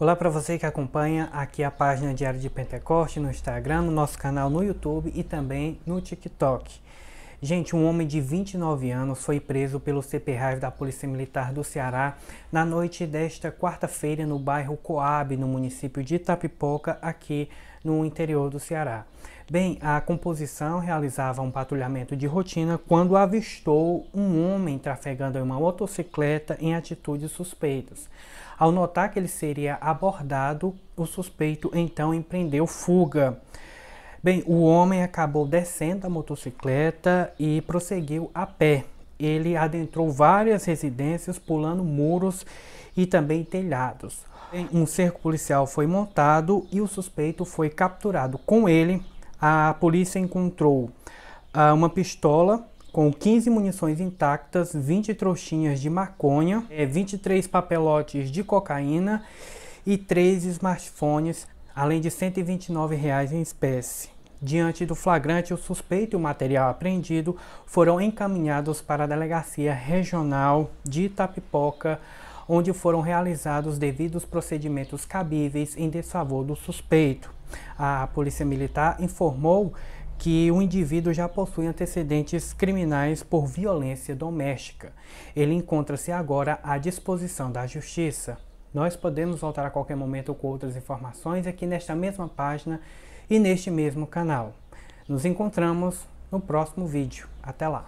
Olá para você que acompanha aqui a página Diário de Pentecoste no Instagram, no nosso canal no YouTube e também no TikTok. Gente, um homem de 29 anos foi preso pelo CPRAS da Polícia Militar do Ceará na noite desta quarta-feira no bairro Coab, no município de Itapipoca, aqui no interior do Ceará. Bem, a composição realizava um patrulhamento de rotina quando avistou um homem trafegando em uma motocicleta em atitudes suspeitas. Ao notar que ele seria abordado, o suspeito então empreendeu fuga. Bem, o homem acabou descendo a motocicleta e prosseguiu a pé. Ele adentrou várias residências, pulando muros e também telhados. Um cerco policial foi montado e o suspeito foi capturado. Com ele, a polícia encontrou ah, uma pistola com 15 munições intactas, 20 trouxinhas de maconha, 23 eh, papelotes de cocaína e 13 smartphones além de R$ 129 em espécie. Diante do flagrante, o suspeito e o material apreendido foram encaminhados para a Delegacia Regional de Itapipoca, onde foram realizados devidos procedimentos cabíveis em desfavor do suspeito. A Polícia Militar informou que o indivíduo já possui antecedentes criminais por violência doméstica. Ele encontra-se agora à disposição da Justiça. Nós podemos voltar a qualquer momento com outras informações aqui nesta mesma página e neste mesmo canal. Nos encontramos no próximo vídeo. Até lá!